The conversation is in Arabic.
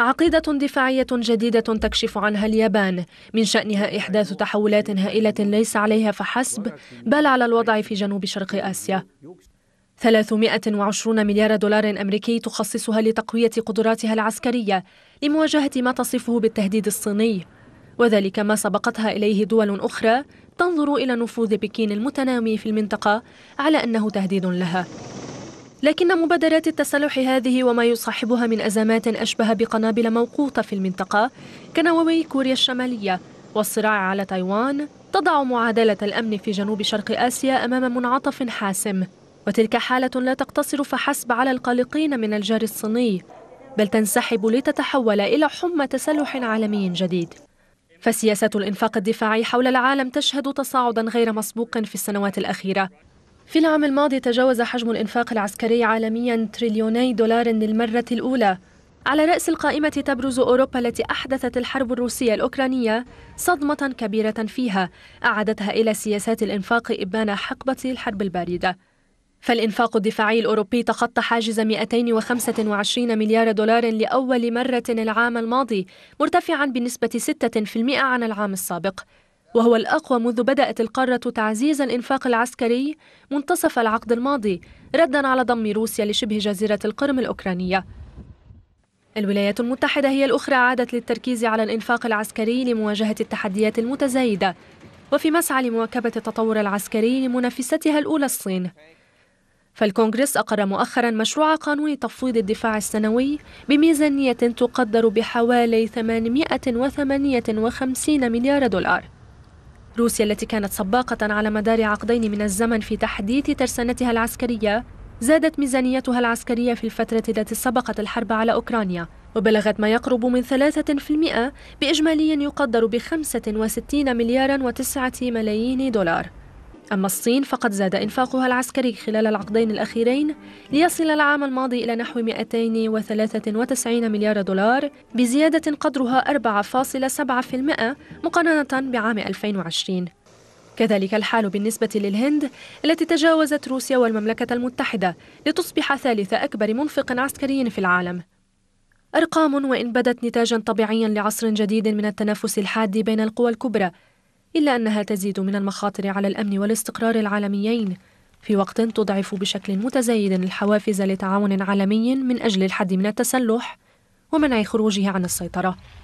عقيدة دفاعية جديدة تكشف عنها اليابان من شأنها إحداث تحولات هائلة ليس عليها فحسب بل على الوضع في جنوب شرق آسيا 320 مليار دولار أمريكي تخصصها لتقوية قدراتها العسكرية لمواجهة ما تصفه بالتهديد الصيني وذلك ما سبقتها إليه دول أخرى تنظر إلى نفوذ بكين المتنامي في المنطقة على أنه تهديد لها لكن مبادرات التسلح هذه وما يصاحبها من أزمات أشبه بقنابل موقوتة في المنطقة كنووي كوريا الشمالية والصراع على تايوان تضع معادلة الأمن في جنوب شرق آسيا أمام منعطف حاسم وتلك حالة لا تقتصر فحسب على القلقين من الجار الصيني بل تنسحب لتتحول إلى حمى تسلح عالمي جديد فسياسة الإنفاق الدفاعي حول العالم تشهد تصاعدا غير مسبوق في السنوات الأخيرة في العام الماضي تجاوز حجم الإنفاق العسكري عالميا تريليوني دولار للمرة الأولى على رأس القائمة تبرز أوروبا التي أحدثت الحرب الروسية الأوكرانية صدمة كبيرة فيها أعادتها إلى سياسات الإنفاق إبان حقبة الحرب الباردة فالإنفاق الدفاعي الأوروبي تخطى حاجز 225 مليار دولار لأول مرة العام الماضي مرتفعا بنسبة 6% عن العام السابق وهو الأقوى منذ بدأت القارة تعزيز الإنفاق العسكري منتصف العقد الماضي ردا على ضم روسيا لشبه جزيرة القرم الأوكرانية الولايات المتحدة هي الأخرى عادت للتركيز على الإنفاق العسكري لمواجهة التحديات المتزايدة وفي مسعى لمواكبة التطور العسكري لمنافستها الأولى الصين فالكونغرس أقر مؤخرا مشروع قانون تفويض الدفاع السنوي بميزانية تقدر بحوالي 858 مليار دولار روسيا التي كانت سباقة على مدار عقدين من الزمن في تحديث ترسانتها العسكرية زادت ميزانيتها العسكرية في الفترة التي سبقت الحرب على أوكرانيا وبلغت ما يقرب من 3% بإجمالي يقدر ب 65 مليار و9 ملايين دولار أما الصين فقد زاد إنفاقها العسكري خلال العقدين الأخيرين ليصل العام الماضي إلى نحو 293 مليار دولار بزيادة قدرها 4.7% مقارنة بعام 2020 كذلك الحال بالنسبة للهند التي تجاوزت روسيا والمملكة المتحدة لتصبح ثالث أكبر منفق عسكري في العالم أرقام وإن بدت نتاجا طبيعيا لعصر جديد من التنافس الحاد بين القوى الكبرى إلا أنها تزيد من المخاطر على الأمن والاستقرار العالميين في وقت تضعف بشكل متزايد الحوافز لتعاون عالمي من أجل الحد من التسلح ومنع خروجه عن السيطرة